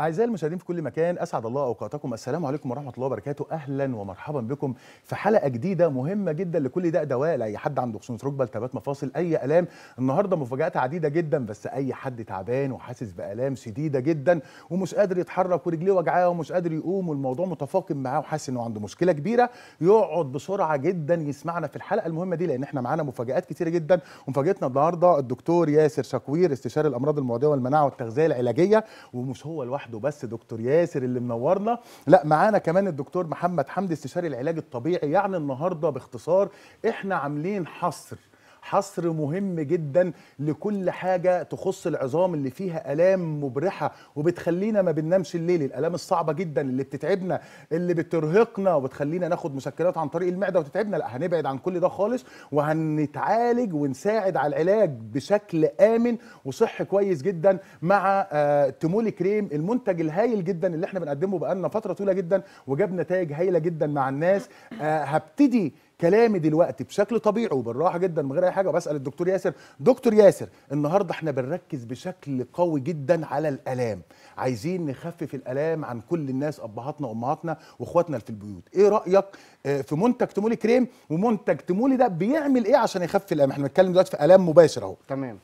أعزائي المشاهدين في كل مكان أسعد الله أوقاتكم السلام عليكم ورحمة الله وبركاته أهلا ومرحبا بكم في حلقة جديدة مهمة جدا لكل داء دواء لأي حد عنده خصومة ركبة التهابات مفاصل أي آلام النهاردة مفاجآت عديدة جدا بس أي حد تعبان وحاسس بآلام شديدة جدا ومش قادر يتحرك ورجليه وجعاه ومش قادر يقوم والموضوع متفاقم معاه وحاسس إنه عنده مشكلة كبيرة يقعد بسرعة جدا يسمعنا في الحلقة المهمة دي لأن إحنا معانا مفاجآت كثيره جدا ومفاجأتنا النهاردة الدكتور ياسر شكوير استشاري الأمراض المعدية والمناعة والتغذية العلاجية ومش هو الواحد لوحده بس دكتور ياسر اللي منورنا لا معانا كمان الدكتور محمد حمدي استشاري العلاج الطبيعي يعني النهارده باختصار احنا عاملين حصر حصر مهم جدا لكل حاجه تخص العظام اللي فيها الام مبرحه وبتخلينا ما بننامش الليل الالام الصعبه جدا اللي بتتعبنا اللي بترهقنا وبتخلينا ناخد مسكنات عن طريق المعده وتتعبنا لا هنبعد عن كل ده خالص وهنتعالج ونساعد على العلاج بشكل امن وصحي كويس جدا مع آه، تمولي كريم المنتج الهايل جدا اللي احنا بنقدمه بقالنا فتره طويله جدا وجاب نتائج هايله جدا مع الناس آه، هبتدي كلامي دلوقتي بشكل طبيعي وبالراحه جدا من غير اي حاجه وبسال الدكتور ياسر دكتور ياسر النهارده احنا بنركز بشكل قوي جدا على الالام عايزين نخفف الالام عن كل الناس ابهاتنا وامهاتنا واخواتنا اللي في البيوت ايه رايك آه، في منتج تمولي كريم ومنتج تمولي ده بيعمل ايه عشان يخفف الالام احنا بنتكلم دلوقتي في الام مباشر اهو تمام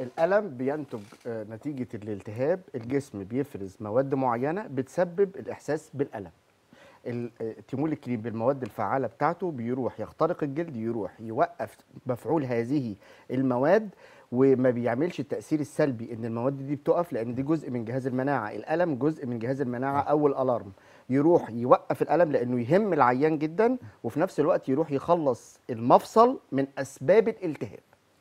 الالم بينتج آه، نتيجه الالتهاب الجسم بيفرز مواد معينه بتسبب الاحساس بالالم التيمول الكليب بالمواد الفعاله بتاعته بيروح يخترق الجلد يروح يوقف مفعول هذه المواد وما بيعملش التاثير السلبي ان المواد دي بتقف لان دي جزء من جهاز المناعه الالم جزء من جهاز المناعه او الالارم يروح يوقف الالم لانه يهم العيان جدا وفي نفس الوقت يروح يخلص المفصل من اسباب الالتهاب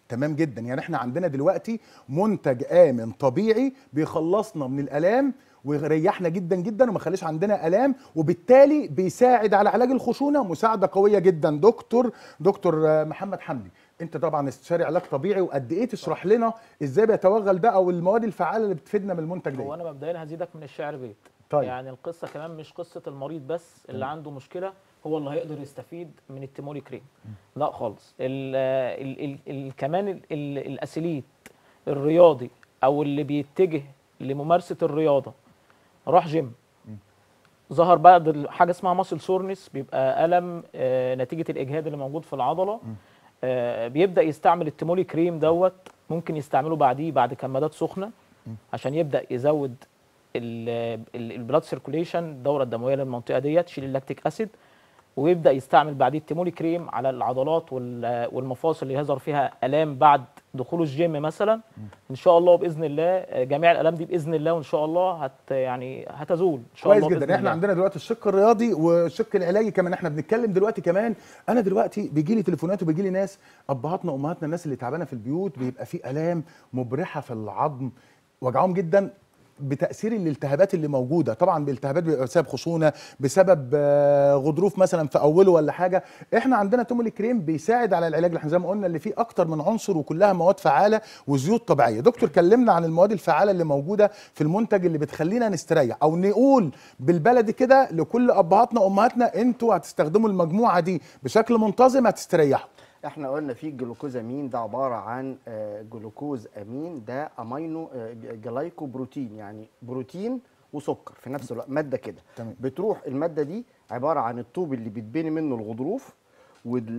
تمام جدا يعني احنا عندنا دلوقتي منتج امن طبيعي بيخلصنا من الالام ويريحنا جدا جدا وما يخليش عندنا الام وبالتالي بيساعد على علاج الخشونه مساعده قويه جدا دكتور دكتور آه، محمد حمدي انت طبعا استشاري علاج طبيعي وقد ايه تشرح لنا ازاي بيتوغل ده او المواد الفعاله اللي بتفيدنا من المنتج ده هو انا مبدئيا هزيدك من الشعر بيت طيب. يعني القصه كمان مش قصه المريض بس اللي م. عنده مشكله هو اللي هيقدر يستفيد من التيموري كريم م. لا خالص الـ الـ الـ الـ كمان الاسليت الرياضي او اللي بيتجه لممارسه الرياضه راح جيم ظهر بعد حاجه اسمها ماسل سورنس بيبقى الم آه، نتيجه الاجهاد اللي موجود في العضله آه، بيبدا يستعمل التيمولي كريم دوت ممكن يستعمله بعديه بعد كمادات سخنه عشان يبدا يزود البلاد سيركوليشن الدوره الدمويه للمنطقه ديت يشيل اللاكتيك اسيد ويبدا يستعمل بعديه تيمولي كريم على العضلات والمفاصل اللي يظهر فيها الام بعد دخوله الجيم مثلا ان شاء الله باذن الله جميع الالام دي باذن الله وان شاء الله هت يعني هتزول ان شاء كويس الله كويس جدا احنا عندنا دلوقتي الشق الرياضي والشق العلاجي كمان احنا بنتكلم دلوقتي كمان انا دلوقتي بيجي لي تليفونات وبيجي لي ناس ابهاتنا وامهاتنا الناس اللي تعبانه في البيوت بيبقى في الام مبرحه في العظم وجعهم جدا بتاثير الالتهابات اللي موجوده طبعا بالالتهابات بيبقى بسبب خشونه بسبب آه، غضروف مثلا في اوله ولا حاجه احنا عندنا توم كريم بيساعد على العلاج احنا زي ما قلنا اللي فيه اكتر من عنصر وكلها مواد فعاله وزيوت طبيعيه دكتور كلمنا عن المواد الفعاله اللي موجوده في المنتج اللي بتخلينا نستريح او نقول بالبلدي كده لكل ابهاتنا وامهاتنا انتوا هتستخدموا المجموعه دي بشكل منتظم هتستريحوا احنا قلنا في امين ده عباره عن آه، جلوكوز امين ده امينو آه، جلايكو بروتين يعني بروتين وسكر في نفس الوقت ماده كده بتروح الماده دي عباره عن الطوب اللي بيتبني منه الغضروف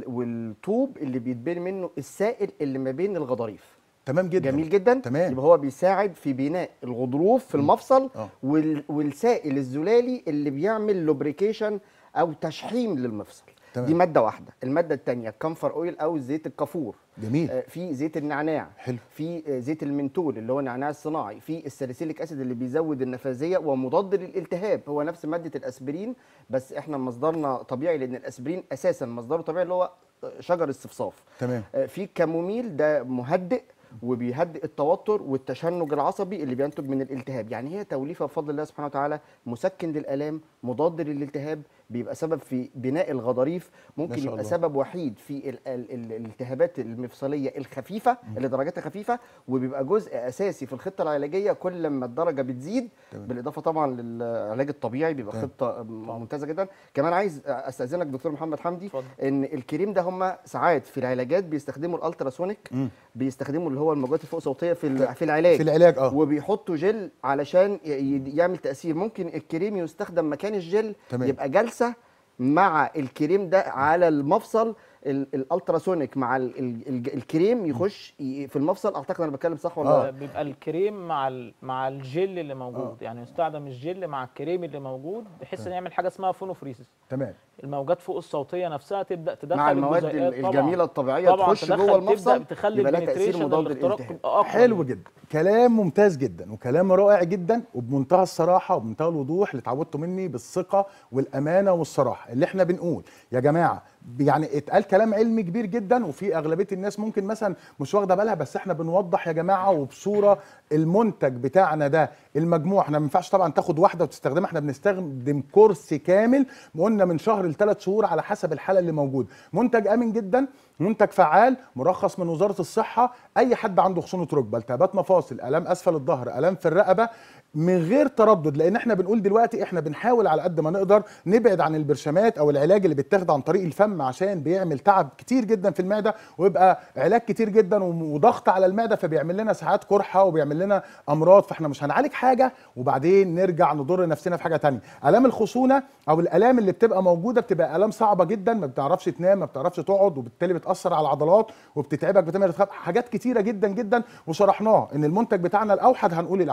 والطوب اللي بيتبني منه السائل اللي ما بين الغضاريف تمام جدا جميل جدا تمام يبقى هو بيساعد في بناء الغضروف في المفصل آه. وال... والسائل الزلالي اللي بيعمل لوبريكيشن او تشحيم للمفصل تمام. دي ماده واحده الماده الثانيه كامفر اويل او زيت الكافور جميل آه في زيت النعناع حلو في آه زيت المنتول اللي هو النعناع الصناعي في الساليسيليك اسيد اللي بيزود النفاذيه ومضاد للالتهاب هو نفس ماده الاسبرين بس احنا مصدرنا طبيعي لان الاسبرين اساسا مصدره طبيعي اللي هو آه، شجر الصفصاف تمام آه في كاموميل ده مهدئ وبيهدئ التوتر والتشنج العصبي اللي بينتج من الالتهاب يعني هي توليفه بفضل الله سبحانه وتعالى مسكن للالام مضاد للالتهاب بيبقى سبب في بناء الغضاريف ممكن يبقى سبب وحيد في الالتهابات المفصليه الخفيفه مم. اللي درجاتها خفيفه وبيبقى جزء اساسي في الخطه العلاجيه كل ما الدرجه بتزيد تمام. بالاضافه طبعا للعلاج الطبيعي بيبقى تمام. خطه ممتازه جدا كمان عايز استاذنك دكتور محمد حمدي فضل. ان الكريم ده هم ساعات في العلاجات بيستخدموا الالتراسونيك بيستخدموا اللي هو الموجات الفوق صوتيه في في العلاج في العلاج اه وبيحطوا جل علشان يعمل تاثير ممكن الكريم يستخدم مكان الجل تمام. يبقى جلسه السلسه مع الكريم ده على المفصل الالتراسونيك مع الـ الـ الكريم يخش في المفصل اعتقد انا بتكلم صح ولا آه. لا بيبقى الكريم مع مع الجل اللي موجود آه. يعني يستخدم الجل مع الكريم اللي موجود بحيث آه. انه يعمل حاجه اسمها فونوفريسيس تمام الموجات فوق الصوتيه نفسها تبدا تدخل مع المواد الجميله الطبيعيه طبعا تخش جوه المفصل تبدا تخلي البنتريشن الاختراق حلو جدا كلام ممتاز جدا وكلام رائع جدا وبمنتهى الصراحه وبمنتهى الوضوح اللي اتعودتوا مني بالثقه والامانه والصراحه اللي احنا بنقول يا جماعه يعني اتقال كلام علمي كبير جدا وفي اغلبيه الناس ممكن مثلا مش واخده بالها بس احنا بنوضح يا جماعه وبصوره المنتج بتاعنا ده المجموع احنا ما ينفعش طبعا تاخد واحده وتستخدمها احنا بنستخدم كورس كامل قلنا من شهر لثلاث شهور على حسب الحاله اللي موجوده منتج امن جدا منتج فعال مرخص من وزاره الصحه اي حد عنده خشونه ركبه التهابات مفاصل الام اسفل الظهر الام في الرقبه من غير تردد لان احنا بنقول دلوقتي احنا بنحاول على قد ما نقدر نبعد عن البرشامات او العلاج اللي بيتاخد عن طريق الفم عشان بيعمل تعب كتير جدا في المعده ويبقى علاج كتير جدا وضغط على المعده فبيعمل لنا ساعات قرحه وبيعمل لنا امراض فاحنا مش هنعالج حاجه وبعدين نرجع نضر نفسنا في حاجه ثانيه الام الخصونه او الالام اللي بتبقى موجوده بتبقى الام صعبه جدا ما بتعرفش تنام ما بتعرفش تقعد وبالتالي بتاثر على العضلات وبتتعبك بتعمل حاجات كتيره جدا جدا وشرحناها ان المنتج بتاعنا الاوحد هنقول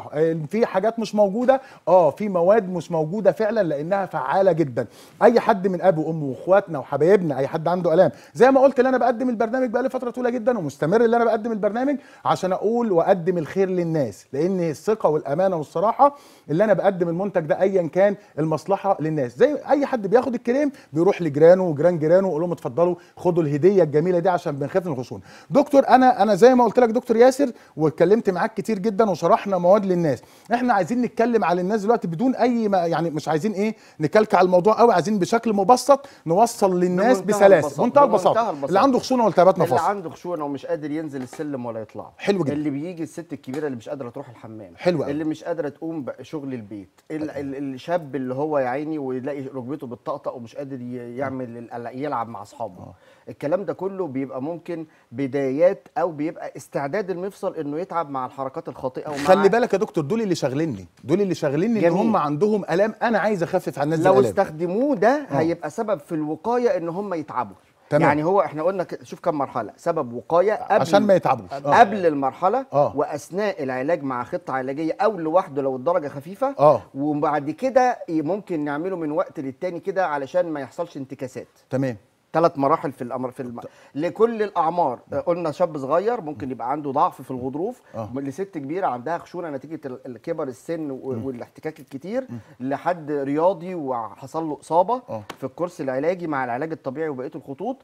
في حاجات حاجات مش موجوده اه في مواد مش موجوده فعلا لانها فعاله جدا اي حد من اب وام واخواتنا وحبايبنا اي حد عنده الام زي ما قلت اللي انا بقدم البرنامج بقالي فتره طويله جدا ومستمر اللي انا بقدم البرنامج عشان اقول واقدم الخير للناس لان الثقه والامانه والصراحه اللي انا بقدم المنتج ده ايا كان المصلحه للناس زي اي حد بياخد الكريم بيروح لجيرانه وجيران جيرانه ويقول لهم اتفضلوا خدوا الهديه الجميله دي عشان بنخاف من الخشونه دكتور انا انا زي ما قلت لك دكتور ياسر واتكلمت معاك كتير جدا وشرحنا مواد للناس احنا عايزين نتكلم على الناس دلوقتي بدون اي ما يعني مش عايزين ايه نكلكع الموضوع قوي عايزين بشكل مبسط نوصل للناس بسلاسه منتهى البساطه اللي عنده خشونه والتهابات نفس اللي عنده خشونه ومش قادر ينزل السلم ولا يطلع حلو جدا اللي بيجي الست الكبيره اللي مش قادره تروح الحمام حلو اللي مش قادره تقوم بشغل البيت الشاب اللي هو يا عيني ويلاقي ركبته بتطقطق ومش قادر يعمل يلعب مع اصحابه آه. الكلام ده كله بيبقى ممكن بدايات او بيبقى استعداد المفصل انه يتعب مع الحركات الخاطئه ومع خلي بالك يا دكتور دول اللي شغلين شاغليني دول اللي شاغلني ان هم عندهم الام انا عايز اخفف عن الناس لو استخدموه ده آه. هيبقى سبب في الوقايه ان هم يتعبوا تمام. يعني هو احنا قلنا شوف كم مرحله سبب وقايه قبل عشان ما يتعبوش قبل آه. المرحله أوه. واثناء العلاج مع خطه علاجيه او لوحده لو الدرجه خفيفه أوه. وبعد كده ممكن نعمله من وقت للتاني كده علشان ما يحصلش انتكاسات تمام ثلاث مراحل في الامر في الم... لكل الاعمار آه، قلنا شاب صغير ممكن يبقى عنده ضعف في الغضروف أه. لست كبيره عندها خشونه نتيجه كبر السن والاحتكاك الكتير لحد رياضي وحصل له اصابه أه. في الكورس العلاجي مع العلاج الطبيعي وبقيه الخطوط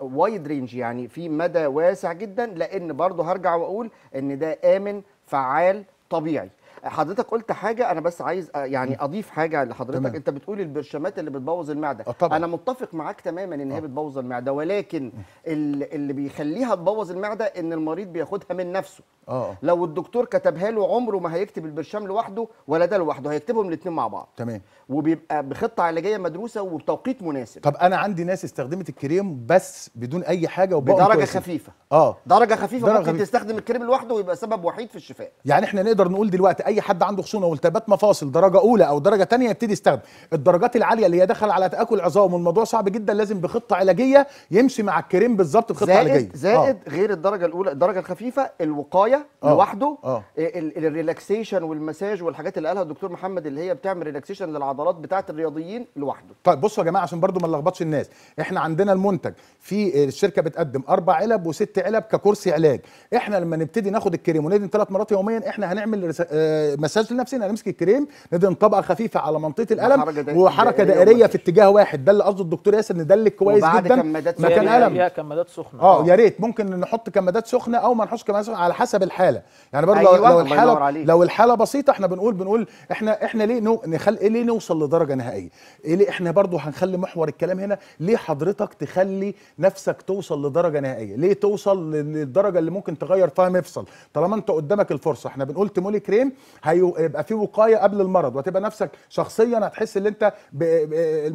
وايد آه، رينج يعني في مدى واسع جدا لان برضه هرجع واقول ان ده امن فعال طبيعي حضرتك قلت حاجه انا بس عايز آه، يعني اضيف حاجه لحضرتك تمام. انت بتقول البرشامات اللي بتبوظ المعده آه، طبعا. انا متفق معاك تماما ان هي آه. بتبوظ المعده ولكن اللي بيخليها تبوظ المعده ان المريض بياخدها من نفسه أوه. لو الدكتور كتبها له عمره ما هيكتب البرشام لوحده ولا ده لوحده هيكتبهم الاثنين مع بعض تمام وبيبقى بخطه علاجيه مدروسه وبتوقيت مناسب طب انا عندي ناس استخدمت الكريم بس بدون اي حاجه بدرجه كويسين. خفيفه اه درجه خفيفه درجة ممكن خفيفة. تستخدم الكريم لوحده ويبقى سبب وحيد في الشفاء يعني احنا نقدر نقول دلوقتي اي حد عنده خشونه والتهابات مفاصل درجه اولى او درجه ثانيه يبتدي يستخدم الدرجات العاليه اللي هي دخل على تاكل عظام والموضوع صعب جدا لازم بخطه علاجيه يمشي مع الكريم بالظبط بخطه زائد علاجيه زائد آه. غير الدرجه الاولى الدرجه الخفيفه الوقايه آه. لوحده آه. إيه، الريلاكسيشن والمساج والحاجات اللي قالها الدكتور محمد اللي هي بتعمل ريلاكسيشن للعضلات بتاعه الرياضيين لوحده طيب بصوا يا جماعه عشان برضو ما نلخبطش الناس احنا عندنا المنتج في الشركه بتقدم اربع علب وست علب ككرسي علاج احنا لما نبتدي ناخد الكريمونيدين ثلاث مرات يوميا احنا هنعمل آه، مساج لنفسنا نمسك الكريم ندهن طبقه خفيفه على منطقه الالم وحركه, وحركة دائريه, دائرية في اتجاه واحد ده اللي قصده الدكتور ياسر ان ده اللي كويس جدا كمادات مكان الم كمادات سخنه آه،, اه يا ريت ممكن نحط كمادات سخنه او ما نحطش كمادات سخنه على حسب الحاله يعني برضه أيوة لو الحاله لو الحاله بسيطه احنا بنقول بنقول احنا احنا ليه نو نخل إيه ليه نوصل لدرجه نهائيه إيه ليه احنا برضه هنخلي محور الكلام هنا ليه حضرتك تخلي نفسك توصل لدرجه نهائيه ليه توصل للدرجه اللي ممكن تغير فيها مفصل طالما انت قدامك الفرصه احنا بنقول تيمولي كريم هيبقى في وقايه قبل المرض وهتبقى نفسك شخصيا هتحس ان انت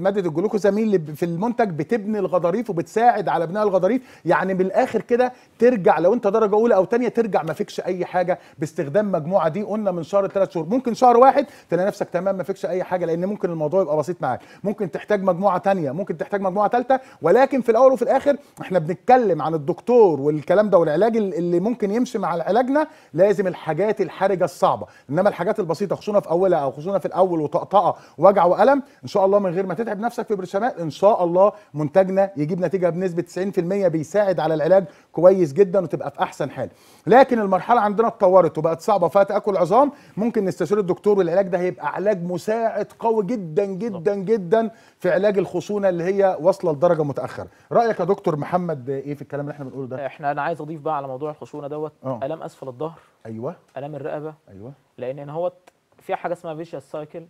ماده الجلوكوزامين اللي في المنتج بتبني الغضاريف وبتساعد على بناء الغضاريف يعني من الاخر كده ترجع لو انت درجه اولى او ثانيه ترجع ما فيكش اي حاجه باستخدام مجموعه دي قلنا من شهر ثلاث شهور ممكن شهر واحد تلاقي نفسك تمام ما فيكش اي حاجه لان ممكن الموضوع يبقى بسيط معاك ممكن تحتاج مجموعه ثانيه ممكن تحتاج مجموعه ثالثه ولكن في الاول وفي الاخر احنا بنتكلم عن الدكتور والكلام ده والعلاج اللي ممكن يمشي مع علاجنا لازم الحاجات الحرجه الصعبه انما الحاجات البسيطه خصونا في اولها او خصونا في الاول وطقطقه ووجع والم ان شاء الله من غير ما تتعب نفسك في برشامات ان شاء الله منتجنا يجيب نتيجه بنسبه 90% بيساعد على العلاج كويس جدا وتبقى في احسن حال لكن المرحله عندنا اتطورت وبقت صعبه فيها تاكل عظام ممكن نستشير الدكتور والعلاج ده هيبقى علاج مساعد قوي جدا جدا جدا في علاج الخصونه اللي هي واصله لدرجه متاخره رايك يا دكتور محمد ايه في الكلام اللي احنا بنقوله ده احنا انا عايز اضيف بقى على موضوع الخصونه دوت آه. الام اسفل الظهر ايوه الام الرقبه ايوه لان ان هو في حاجه اسمها فيشيس سايكل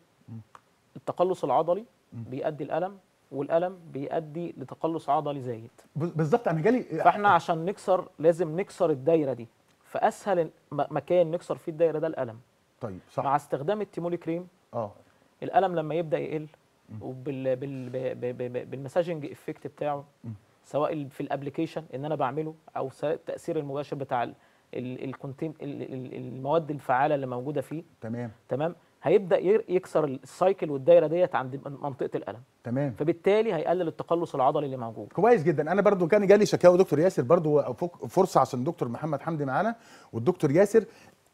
التقلص العضلي بيؤدي الالم والالم بيؤدي لتقلص عضلي زايد بالظبط انا جالي فاحنا عشان نكسر لازم نكسر الدايره دي فاسهل مكان نكسر فيه الدايره ده القلم طيب صح مع استخدام التيمولي كريم اه القلم لما يبدا يقل وبال بالمساجنج افكت بتاعه م. سواء في الابلكيشن ان انا بعمله او التاثير المباشر بتاع المواد الفعاله اللي موجوده فيه تمام تمام هيبدا يكسر السايكل والدايره ديت عند منطقه الالم تمام فبالتالي هيقلل التقلص العضلي اللي موجود كويس جدا انا برضو كان جالي شكاوى دكتور ياسر برضو فرصه عشان دكتور محمد حمدي معانا والدكتور ياسر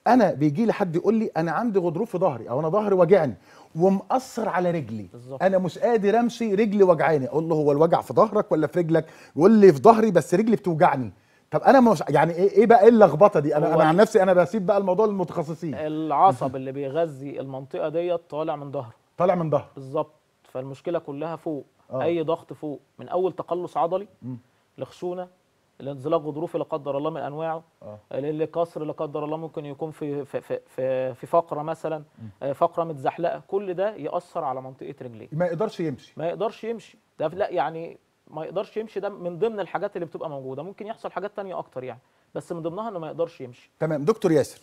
انا بيجي لي حد يقول لي انا عندي غضروف في ظهري او انا ظهري واجعني ومأثر على رجلي بالزبط. انا مش قادر امشي رجلي وجعاني اقول له هو الوجع في ظهرك ولا في رجلك يقول لي في ظهري بس رجلي بتوجعني طب انا مش يعني ايه ايه بقى ايه اللخبطه دي انا انا عن نفسي انا بسيب بقى الموضوع للمتخصصين العصب اللي بيغذي المنطقه ديت طالع من ظهره طالع من ظهره بالظبط فالمشكله كلها فوق أوه. اي ضغط فوق من اول تقلص عضلي لخشونه الانزلاق غضروفي لا قدر الله من انواعه آه. كسر لا قدر الله ممكن يكون في في في, في فقره مثلا م. آه، فقره متزحلقه كل ده ياثر على منطقه رجليه ما يقدرش يمشي ما يقدرش يمشي ده لا يعني ما يقدرش يمشي ده من ضمن الحاجات اللي بتبقى موجوده ممكن يحصل حاجات تانية اكتر يعني بس من ضمنها انه ما يقدرش يمشي تمام دكتور ياسر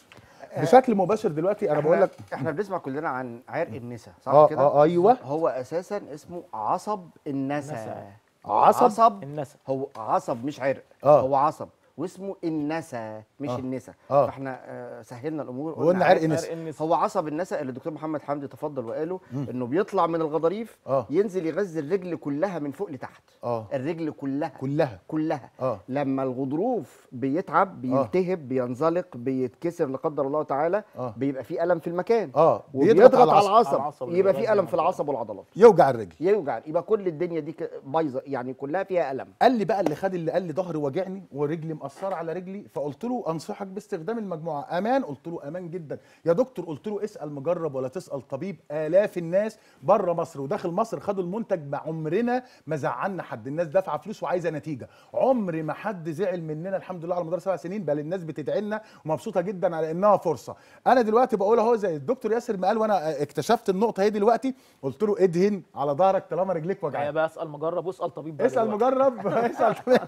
آه، بشكل مباشر دلوقتي انا بقول لك احنا بنسمع كلنا عن عرق النسا صح آه كده آه ايوه هو اساسا اسمه عصب النسا عصب, عصب النسا هو عصب مش عرق آه. هو عصب واسمه النسا مش آه. النسا آه. فاحنا آه، سهلنا الامور وقلنا عرق النسا هو عصب النسا اللي الدكتور محمد حمدي تفضل وقاله مم. انه بيطلع من الغضاريف آه. ينزل يغذي الرجل كلها من فوق لتحت آه. الرجل كلها كلها كلها آه. لما الغضروف بيتعب بيلتهب آه. بينزلق بيتكسر لا قدر الله تعالى آه. بيبقى في الم في المكان اه وبيضغط على العصب, على العصب. يبقى في الم في العصب والعضلات يوجع الرجل يوجع يبقى كل الدنيا دي بايظه يعني كلها فيها الم قال لي بقى اللي خد اللي قال لي ظهري واجعني ورجلي مأثرة على رجلي فقلت له أنصحك باستخدام المجموعة أمان قلت له أمان جدا يا دكتور قلت له اسأل مجرب ولا تسأل طبيب آلاف الناس بره مصر وداخل مصر خدوا المنتج بعمرنا عمرنا ما زعلنا حد الناس دافعة فلوس وعايزة نتيجة عمر ما حد زعل مننا الحمد لله على مدار سبع سنين بل الناس بتدعي لنا ومبسوطة جدا على إنها فرصة أنا دلوقتي بقول أهو زي الدكتور ياسر ما قال وأنا اكتشفت النقطة هي دلوقتي قلت له ادهن على ظهرك طالما رجليك وجعانة بقى اسأل مجرب واسأل طبيب اسأل مجرب اسأل طبيب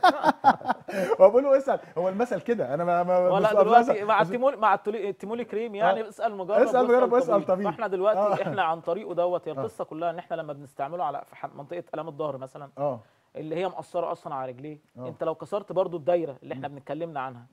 وبقول له المثل هو المثل كده انا ما ما ولا دلوقتي مع التيمول مع التيمول كريم آه. يعني آه. اسال مجرب اسال مجرب واسال طبيب فاحنا دلوقتي آه. احنا عن طريقه دوت هي القصه آه. كلها ان احنا لما بنستعمله على في منطقه الام الظهر مثلا اه اللي هي مقصره اصلا على رجليه أوه. انت لو كسرت برضو الدايره اللي احنا بنتكلمنا عنها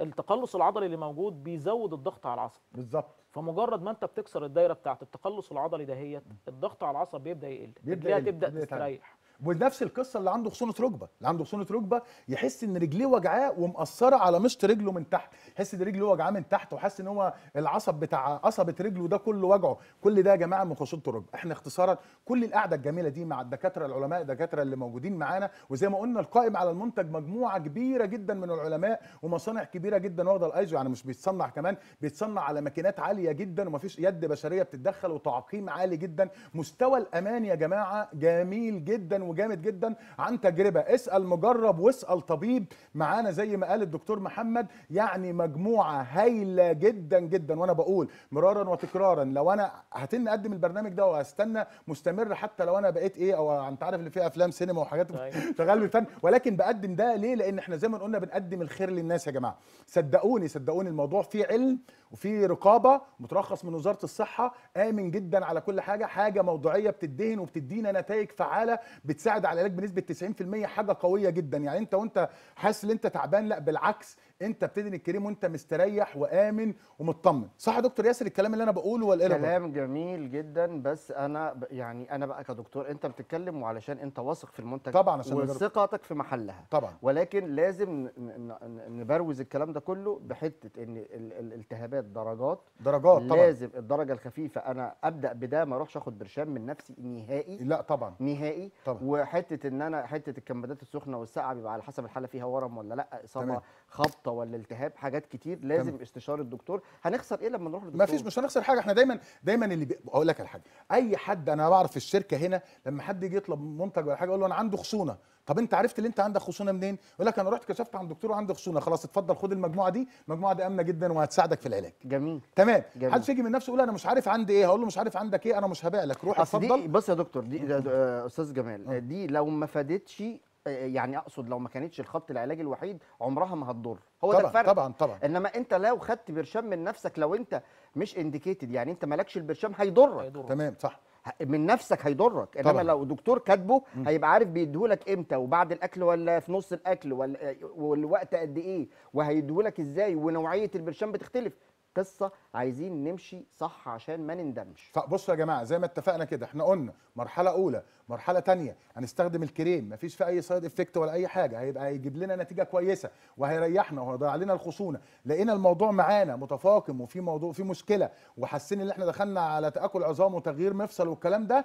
التقلص العضلي اللي موجود بيزود الضغط على العصب بالظبط فمجرد ما انت بتكسر الدايره بتاعت التقلص العضلي دهيت الضغط على العصب بيبدا يقل بيبدا تبدا تستريح ونفس القصه اللي عنده خصونه ركبه اللي عنده خصونه ركبه يحس ان رجليه وجعاه ومقصره على مشط رجله من تحت يحس ان رجله وجعاه من تحت وحاسس ان هو العصب بتاع عصبه رجله ده كله وجعه كل ده يا جماعه من خصونه الركبه احنا اختصارا كل القعده الجميله دي مع الدكاتره العلماء الدكاتره اللي موجودين معانا وزي ما قلنا القائم على المنتج مجموعه كبيره جدا من العلماء ومصانع كبيره جدا واخده الايزو يعني مش بيتصنع كمان بيتصنع على ماكينات عاليه جدا ومفيش يد بشريه بتتدخل وتعقيم عالي جدا مستوى الامان يا جماعه جميل جدا وجامد جدا عن تجربه اسال مجرب واسال طبيب معانا زي ما قال الدكتور محمد يعني مجموعه هايله جدا جدا وانا بقول مرارا وتكرارا لو انا هتن اقدم البرنامج ده وهستنى مستمر حتى لو انا بقيت ايه او انت عارف اللي في افلام سينما وحاجات شغال طيب. بالفن ولكن بقدم ده ليه لان احنا زي ما قلنا بنقدم الخير للناس يا جماعه صدقوني صدقوني الموضوع فيه علم وفي رقابه مترخص من وزاره الصحه امن جدا على كل حاجه حاجه موضوعيه بتدهن وبتدينا نتائج فعاله بتساعد على العلاج بنسبه 90% حاجه قويه جدا يعني انت وانت حاسس ان انت تعبان لا بالعكس انت بتدهن الكريم وانت مستريح وامن ومطمن صح يا دكتور ياسر الكلام اللي انا بقوله ولا ايه كلام جميل جدا بس انا يعني انا بقى كدكتور انت بتتكلم وعلشان انت واثق في المنتج طبعا عشان وثقتك في محلها طبعا ولكن لازم نبروز الكلام ده كله بحته ان الالتهابات درجات درجات طبعا لازم الدرجه الخفيفه انا ابدا بده ما اروحش اخد برشام من نفسي نهائي لا طبعا نهائي طبعا وحته ان انا حته الكمادات السخنه والساقعه بيبقى على حسب الحاله فيها ورم ولا لا اصابه خبطه ولا التهاب حاجات كتير لازم تمام. استشاره الدكتور هنخسر ايه لما نروح للدكتور مفيش مش هنخسر حاجه احنا دايما دايما اللي بي... اقول لك على حاجه اي حد انا بعرف في الشركه هنا لما حد يجي يطلب منتج ولا حاجه اقول له انا عنده خصونه طب انت عرفت اللي انت عندك خصونه منين يقول لك انا رحت كشفت عند دكتور وعندي خصونه خلاص اتفضل خد المجموعه دي المجموعه دي امنه جدا وهتساعدك في العلاج جميل تمام جميل. حدش يجي من نفسه يقول انا مش عارف عندي ايه هقول له مش عارف عندك ايه انا مش هبيع لك روح اتفضل بص يا دكتور دي آه، استاذ جمال آه. دي لو ما فادتش يعني اقصد لو ما كانتش الخط العلاجي الوحيد عمرها ما هتضر هو طبعًا ده الفرق طبعا طبعا انما انت لو خدت برشام من نفسك لو انت مش انديكيتد يعني انت مالكش البرشام هيضرك. هيضرك تمام صح من نفسك هيضرك انما لو دكتور كاتبه هيبقى عارف بيديهولك امتى وبعد الاكل ولا في نص الاكل ولا والوقت قد ايه وهيديهولك ازاي ونوعيه البرشام بتختلف القصه عايزين نمشي صح عشان ما نندمش فبصوا يا جماعه زي ما اتفقنا كده احنا قلنا مرحله اولى مرحله ثانيه هنستخدم الكريم مفيش في اي سايد افكت ولا اي حاجه هيبقى هيجيب لنا نتيجه كويسه وهيريحنا وهيضيع لنا الخصونه لقينا الموضوع معانا متفاقم وفي موضوع في مشكله وحاسين ان احنا دخلنا على تاكل عظام وتغيير مفصل والكلام ده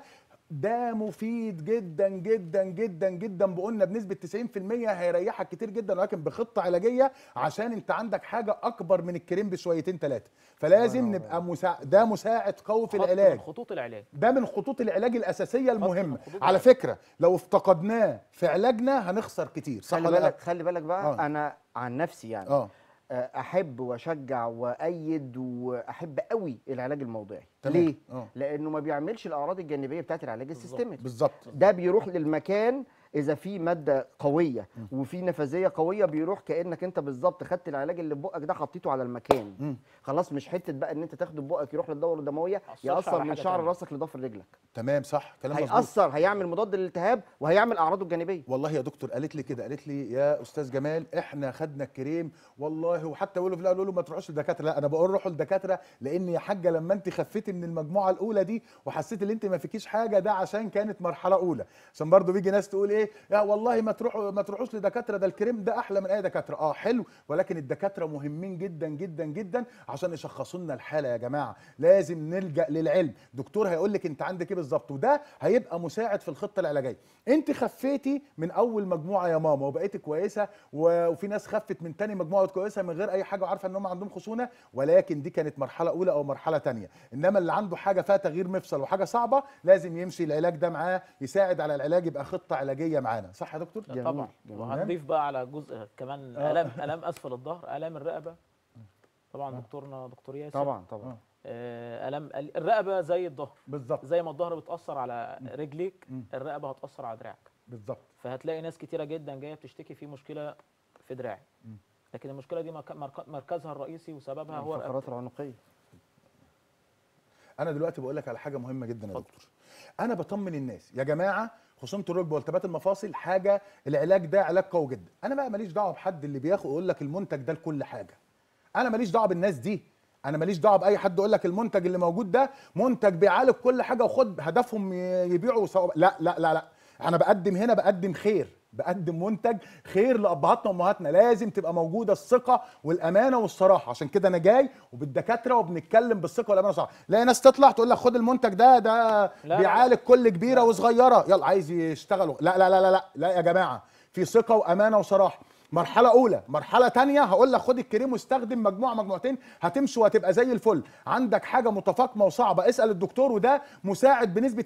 ده مفيد جدا جدا جدا جدا بقولنا بنسبه 90% هيريحك كتير جدا ولكن بخطه علاجيه عشان انت عندك حاجه اكبر من الكريم بشويتين ثلاثه فلازم نبقى مسا... ده مساعد قوي في العلاج من خطوط العلاج ده من خطوط العلاج الاساسيه المهمه على فكره لو افتقدناه في علاجنا هنخسر كتير صح خلي بالك خلي بالك بقى آه. انا عن نفسي يعني آه. احب واشجع وايد واحب قوي العلاج الموضعي تمام. ليه أوه. لانه ما بيعملش الاعراض الجانبيه بتاعت العلاج السيستمي بالظبط ده بيروح للمكان اذا في ماده قويه وفي نفاذيه قويه بيروح كانك انت بالظبط خدت العلاج اللي في بقك ده حطيته على المكان خلاص مش حته بقى ان انت تاخده بقك يروح للدوره الدمويه ياثر من شعر راسك لضفر رجلك تمام صح كلام هيأثر هيعمل مضاد للالتهاب وهيعمل اعراضه الجانبيه والله يا دكتور قالت لي كده قالت لي يا استاذ جمال احنا خدنا الكريم والله وحتى يقولوا في الاول ما تروحوش للدكاتره لا انا بقول روحوا للدكاتره لان يا حاجه لما انت خفتي من المجموعه الاولى دي وحسيت ان انت ما فيكيش حاجه ده عشان كانت مرحله اولى عشان برضو بيجي ناس تقول ايه ايه يا والله ما تروحوا ما تروحوش لدكاتره ده الكريم ده احلى من اي دكاتره اه حلو ولكن الدكاتره مهمين جدا جدا جدا عشان يشخصوا لنا الحاله يا جماعه لازم نلجا للعلم دكتور هيقول لك انت عندك ايه بالظبط وده هيبقى مساعد في الخطه العلاجيه انت خفيتي من اول مجموعه يا ماما وبقيتي كويسه وفي ناس خفت من تاني مجموعه كويسه من غير اي حاجه وعارفه ان هم عندهم خشونه ولكن دي كانت مرحله اولى او مرحله ثانيه انما اللي عنده حاجه فيها تغيير مفصل وحاجه صعبه لازم يمشي العلاج ده معاه يساعد على العلاج يبقى خطه علاجيه اساسيه معانا صح يا دكتور جميل طبعا جميل. وهنضيف بقى على جزء كمان آه. الام الام اسفل الظهر الام الرقبه طبعا آه. دكتورنا دكتور ياسر طبعا طبعا آه، الم الرقبه زي الظهر بالظبط زي ما الظهر بتاثر على رجليك الرقبه هتاثر على دراعك بالظبط فهتلاقي ناس كتيره جدا جايه بتشتكي في مشكله في دراعي لكن المشكله دي مركزها الرئيسي وسببها هو الفقرات العنقيه انا دلوقتي بقول لك على حاجه مهمه جدا يا دكتور انا بطمن الناس يا جماعه خصومه الركبه والتبات المفاصل حاجه العلاج ده علاج قوي جدا انا بقى ماليش دعوه بحد اللي بياخد يقول لك المنتج ده لكل حاجه انا ماليش دعوه بالناس دي انا ماليش دعوه باي حد يقول لك المنتج اللي موجود ده منتج بيعالج كل حاجه وخد هدفهم يبيعوا لا لا لا لا انا بقدم هنا بقدم خير بقدم منتج خير لابهاتنا وامهاتنا لازم تبقى موجوده الثقه والامانه والصراحه عشان كده انا جاي وبالدكاتره وبنتكلم بالثقه والامانه والصراحه لا ناس تطلع تقول لك خد المنتج ده ده بيعالج كل كبيره لا. وصغيره يلا عايز يشتغلوا لا لا لا لا لا, لا يا جماعه في ثقه وامانه وصراحه مرحلة أولى، مرحلة تانية هقول لك خد الكريم واستخدم مجموعة مجموعتين هتمشي وهتبقى زي الفل، عندك حاجة متفاقمة وصعبة اسأل الدكتور وده مساعد بنسبة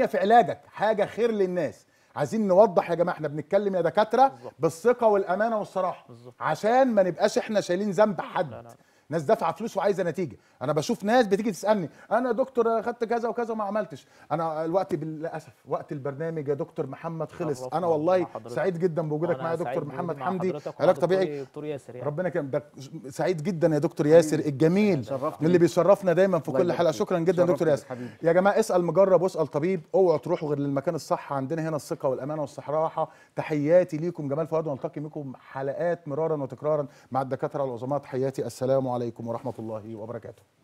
90% في علاجك، حاجة خير للناس. عايزين نوضح يا جماعه احنا بنتكلم يا دكاتره بالثقه والامانه والصراحه عشان ما نبقاش احنا شايلين ذنب حد لا لا. ناس دافعه فلوس وعايزه نتيجه انا بشوف ناس بتيجي تسالني انا يا دكتور خدت كذا وكذا وما عملتش انا الوقت للاسف وقت البرنامج يا دكتور محمد خلص انا والله سعيد جدا بوجودك معايا دكتور محمد حمدي علاج طبيعي دكتور ياسر يعني. ربنا كان سعيد جدا يا دكتور ياسر الجميل اللي بيشرفنا دايما في كل حلقه شكرا جدا دكتور ياسر حبيبي. يا جماعه اسال مجرب واسال طبيب اوعوا تروحوا غير للمكان الصح عندنا هنا الثقه والامانه والصحراحه تحياتي ليكم جمال فؤاد ونلتقي بكم حلقات مرارا وتكرارا مع الدكاتره العظماء تحياتي السلام عليكم ورحمه الله وبركاته